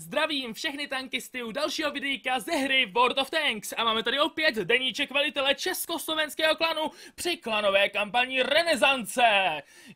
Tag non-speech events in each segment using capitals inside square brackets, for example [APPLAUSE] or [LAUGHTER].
Zdravím všechny tankisty u dalšího videíka ze hry World of Tanks a máme tady opět deníček velitele československého klanu při klanové kampani Renesance.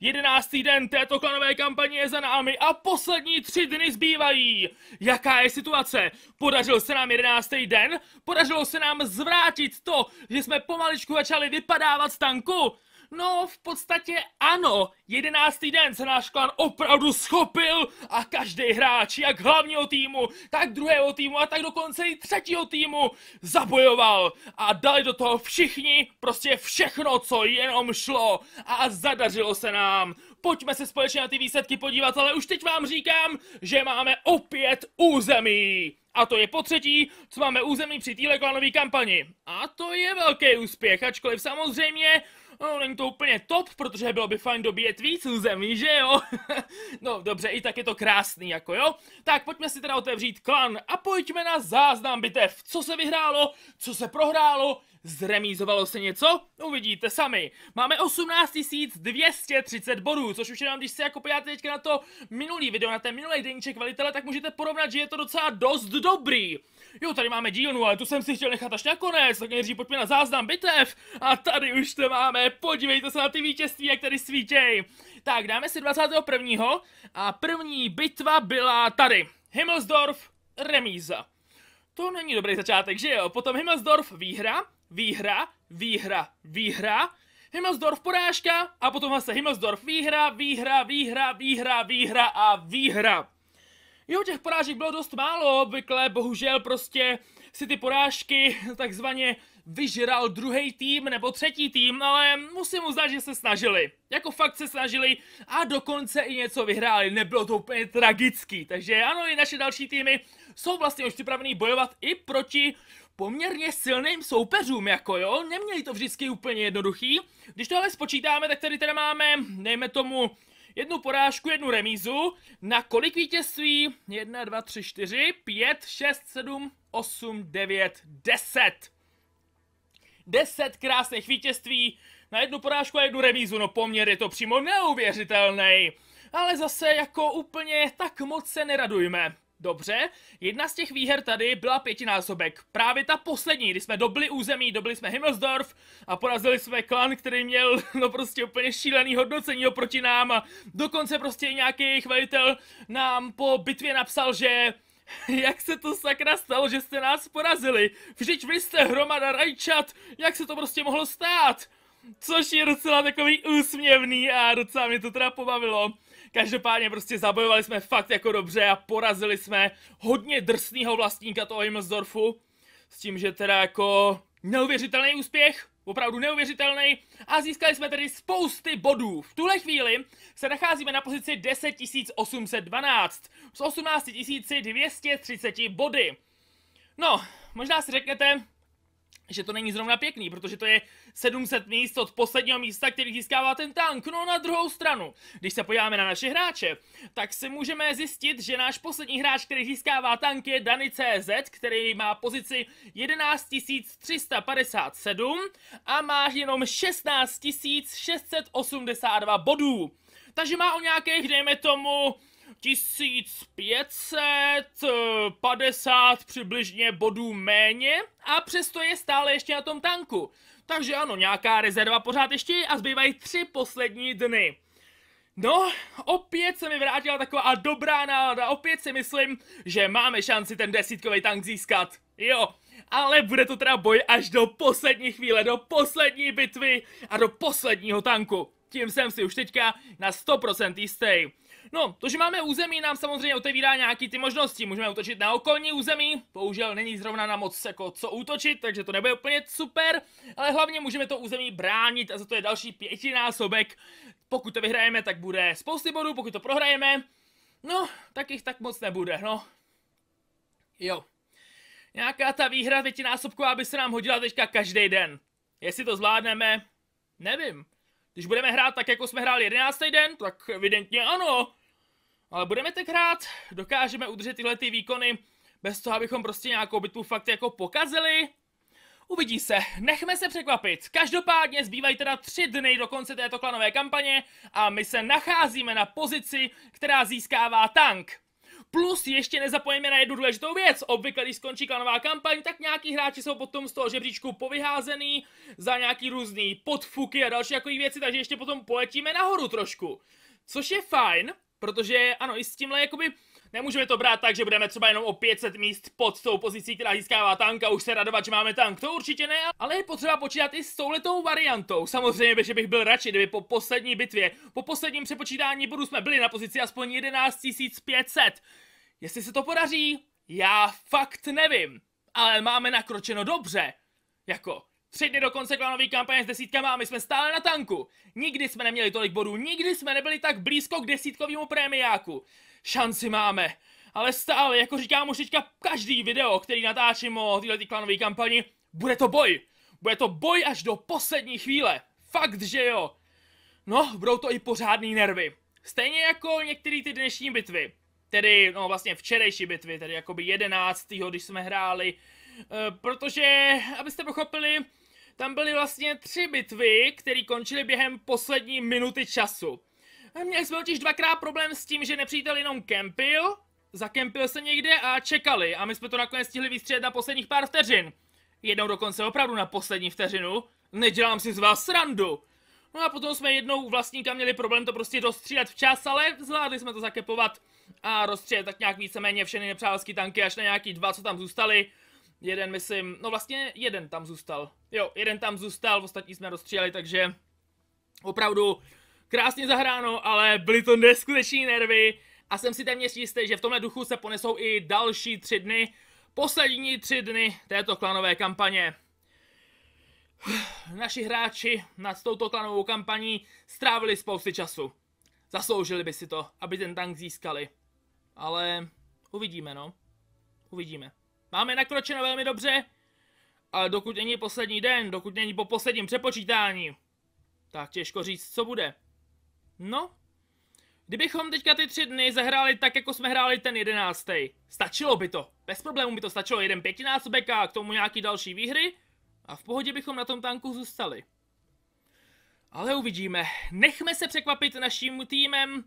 Jedenáctý den této klanové kampaně je za námi a poslední tři dny zbývají. Jaká je situace? Podařil se nám jedenáctý den? Podařilo se nám zvrátit to, že jsme pomaličku začali vypadávat z tanku? No, v podstatě ano, jedenáctý den se náš klan opravdu schopil a každý hráč, jak hlavního týmu, tak druhého týmu a tak dokonce i třetího týmu, zabojoval a dali do toho všichni, prostě všechno, co jenom šlo a zadařilo se nám. Pojďme se společně na ty výsledky podívat, ale už teď vám říkám, že máme opět území. A to je po třetí, co máme území při téhle klanové kampani. A to je velký úspěch, ačkoliv samozřejmě no, není to úplně top, protože bylo by fajn dobíjet víc zemí, že jo? [LAUGHS] no dobře, i tak je to krásný, jako jo? Tak pojďme si teda otevřít klan a pojďme na záznam bitev. Co se vyhrálo, co se prohrálo, Zremízovalo se něco? Uvidíte sami. Máme 18 230 bodů, což už jenom, když se jako podíváte teďka na to minulý video, na ten minulý deníček velitele, tak můžete porovnat, že je to docela dost dobrý. Jo, tady máme dílnu, ale tu jsem si chtěl nechat až na konec, tak nejdřív pojďme na záznam bitev. A tady už to máme, podívejte se na ty vítězství, jak tady svítěj. Tak, dáme si 21. a první bitva byla tady. Himmelsdorf, remíza. To není dobrý začátek, že jo? Potom Himmelsdorf výhra, výhra, výhra, výhra, Himmelsdorf porážka a potom zase Himmelsdorf výhra, výhra, výhra, výhra, výhra a výhra. Jo, těch porážek bylo dost málo, obvykle bohužel prostě si ty porážky takzvaně vyžral druhý tým nebo třetí tým, ale musím uznat, že se snažili. Jako fakt se snažili a dokonce i něco vyhráli, nebylo to úplně tragický. Takže ano, i naše další týmy jsou vlastně už připravený bojovat i proti poměrně silným soupeřům, jako jo, neměli to vždycky úplně jednoduchý. Když to ale spočítáme, tak tady teda máme, dejme tomu, jednu porážku, jednu remízu, na kolik vítězství? 1, 2, 3, 4, 5, 6, 7, 8, 9, 10. Deset krásných vítězství na jednu porážku a jednu remízu, no poměr je to přímo neuvěřitelný. Ale zase jako úplně tak moc se neradujme. Dobře, jedna z těch výher tady byla pětinásobek. Právě ta poslední, kdy jsme dobili území, dobili jsme Himmelsdorf a porazili jsme klan, který měl [LAUGHS] no prostě úplně šílený hodnocení oproti nám dokonce prostě nějaký chvalitel nám po bitvě napsal, že [LAUGHS] Jak se to sakra stalo, že jste nás porazili? Vždyť vy jste hromada rajčat, jak se to prostě mohlo stát? Což je docela takový úsměvný a docela mě to teda pobavilo. Každopádně prostě zabojovali jsme fakt jako dobře a porazili jsme hodně drsného vlastníka toho Himmelsdorfu. S tím, že teda jako neuvěřitelný úspěch, opravdu neuvěřitelný a získali jsme tedy spousty bodů. V tuhle chvíli se nacházíme na pozici 10812 s 18230 body. No, možná si řeknete, že to není zrovna pěkný, protože to je 700 míst od posledního místa, který získává ten tank. No na druhou stranu, když se podíváme na naše hráče, tak si můžeme zjistit, že náš poslední hráč, který získává tank je Dany CZ, který má pozici 11 357 a má jenom 16 682 bodů. Takže má o nějakých, dejme tomu, 1550 přibližně bodů méně a přesto je stále ještě na tom tanku. Takže ano, nějaká rezerva pořád ještě a zbývají tři poslední dny. No, opět se mi vrátila taková dobrá nálada, opět si myslím, že máme šanci ten desítkový tank získat. Jo, ale bude to teda boj až do poslední chvíle, do poslední bitvy a do posledního tanku. Tím jsem si už teďka na 100% jistý. No, to, že máme území, nám samozřejmě otevírá nějaký ty možnosti. Můžeme útočit na okolní území, bohužel není zrovna na moc jako co útočit, takže to nebude úplně super, ale hlavně můžeme to území bránit a za to je další pětinásobek. Pokud to vyhrajeme, tak bude spousty bodů, pokud to prohrajeme, no, tak jich tak moc nebude, no. Jo. Nějaká ta výhra pětinásobková by se nám hodila teďka každý den. Jestli to zvládneme, nevím. Když budeme hrát tak, jako jsme hráli 11. den, tak evidentně ano. Ale budeme teď hrát, dokážeme udržet tyhle ty výkony bez toho, abychom prostě nějakou bitvu fakt jako pokazili. Uvidí se, nechme se překvapit. Každopádně zbývají teda tři dny do konce této klanové kampaně a my se nacházíme na pozici, která získává tank. Plus ještě nezapomeňme na jednu důležitou věc. Obvykle, když skončí klanová kampaň, tak nějaký hráči jsou potom z toho žebříčku povyházený za nějaký různý podfuky a další takové věci, takže ještě potom poletíme nahoru trošku. Což je fajn, Protože ano, i s tímhle jakoby nemůžeme to brát tak, že budeme třeba jenom o 500 míst pod tou pozicí, která získává tank a už se radovat, že máme tank. To určitě ne, ale je potřeba počítat i s touhletou variantou. Samozřejmě, že bych byl radši, kdyby po poslední bitvě, po posledním přepočítání bodů jsme byli na pozici aspoň 11 500. Jestli se to podaří, já fakt nevím. Ale máme nakročeno dobře. Jako, Tři dny do konce klanové kampaně s desítkama a my jsme stále na tanku. Nikdy jsme neměli tolik bodů, nikdy jsme nebyli tak blízko k desítkovému prémiáku. Šanci máme. Ale stále, jako říkám už teďka každý video, který natáčím o této klanové kampani, bude to boj. Bude to boj až do poslední chvíle. Fakt, že jo. No, budou to i pořádný nervy. Stejně jako některé ty dnešní bitvy. Tedy, no vlastně včerejší bitvy, tedy jakoby jedenáctýho, když jsme hráli. E, protože, abyste pochopili, tam byly vlastně tři bitvy, které končily během poslední minuty času. Měli jsme totiž dvakrát problém s tím, že nepřítel jenom kempil, zakempil se někde a čekali a my jsme to nakonec stihli vystřelit na posledních pár vteřin. Jednou dokonce opravdu na poslední vteřinu. Nedělám si z vás srandu. No a potom jsme jednou vlastníka měli problém to prostě dostřílet včas, ale zvládli jsme to zakepovat a rozstřílet tak nějak víceméně všechny nepřátelské tanky až na nějaký dva, co tam zůstali. Jeden, myslím, no vlastně jeden tam zůstal. Jo, jeden tam zůstal, ostatní jsme rozstříleli, takže opravdu krásně zahráno, ale byly to neskuteční nervy a jsem si téměř jistý, že v tomhle duchu se ponesou i další tři dny, poslední tři dny této klanové kampaně. Naši hráči nad touto klanovou kampaní strávili spousty času. Zasloužili by si to, aby ten tank získali. Ale uvidíme, no. Uvidíme. Máme nakročeno velmi dobře, ale dokud není poslední den, dokud není po posledním přepočítání, tak těžko říct, co bude. No, kdybychom teďka ty tři dny zahráli tak, jako jsme hráli ten jedenáctý, stačilo by to. Bez problémů by to stačilo jeden pětinásobek a k tomu nějaký další výhry a v pohodě bychom na tom tanku zůstali. Ale uvidíme. Nechme se překvapit naším týmem,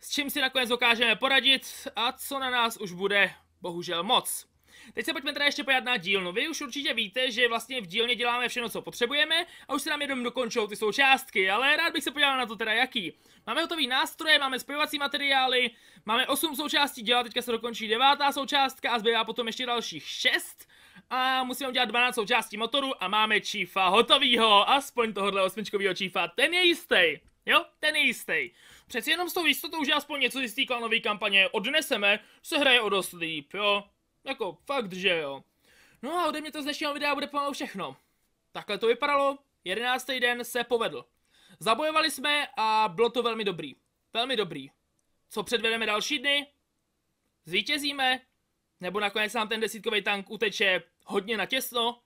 s čím si nakonec dokážeme poradit a co na nás už bude bohužel moc. Teď se pojďme teda ještě pojat na dílnu. No, vy už určitě víte, že vlastně v dílně děláme všechno, co potřebujeme a už se nám jenom dokončou ty součástky, ale rád bych se podíval na to teda jaký. Máme hotový nástroje, máme spojovací materiály, máme 8 součástí dělat, teďka se dokončí devátá součástka a zbývá potom ještě dalších 6 a musíme udělat 12 součástí motoru a máme čífa hotovýho, aspoň tohohle osmičkovýho čífa, ten je jistý. Jo, ten je jistý. Přeci jenom s tou jistotou, že aspoň něco z té klanové kampaně odneseme, se hraje o dost líp, jo. Jako, fakt, že jo. No a ode mě to z dnešního videa bude pomalu všechno. Takhle to vypadalo, jedenáctý den se povedl. Zabojovali jsme a bylo to velmi dobrý. Velmi dobrý. Co předvedeme další dny? Zvítězíme? Nebo nakonec nám ten desítkový tank uteče hodně na těsno?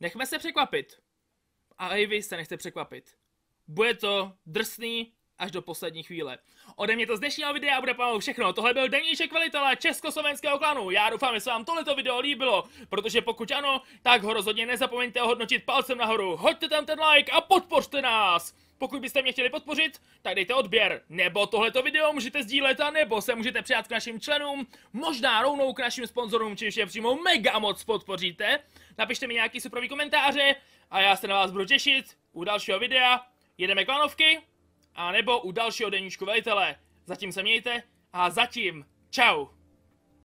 Nechme se překvapit. A i vy se nechte překvapit. Bude to drsný, až do poslední chvíle. Ode mě to z dnešního videa bude pomalu všechno. Tohle byl Deníček velitele československého klanu. Já doufám, že se vám tohleto video líbilo, protože pokud ano, tak ho rozhodně nezapomeňte ohodnotit palcem nahoru. Hoďte tam ten like a podpořte nás! Pokud byste mě chtěli podpořit, tak dejte odběr, nebo tohleto video můžete sdílet, a nebo se můžete přidat k našim členům, možná rovnou k našim sponzorům, čímž je přímo mega moc podpoříte. Napište mi nějaký suprový komentáře a já se na vás budu těšit u dalšího videa. Jedeme klanovky, a nebo u dalšího deníčku velitele. Zatím se mějte a zatím čau.